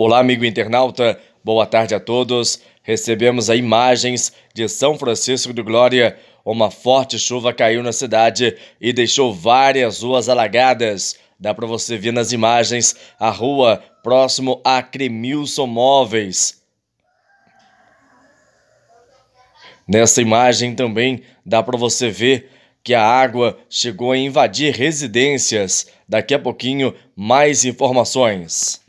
Olá, amigo internauta, boa tarde a todos. Recebemos aí imagens de São Francisco do Glória. Uma forte chuva caiu na cidade e deixou várias ruas alagadas. Dá para você ver nas imagens a rua próximo a Cremilson Móveis. Nessa imagem também dá para você ver que a água chegou a invadir residências. Daqui a pouquinho, mais informações.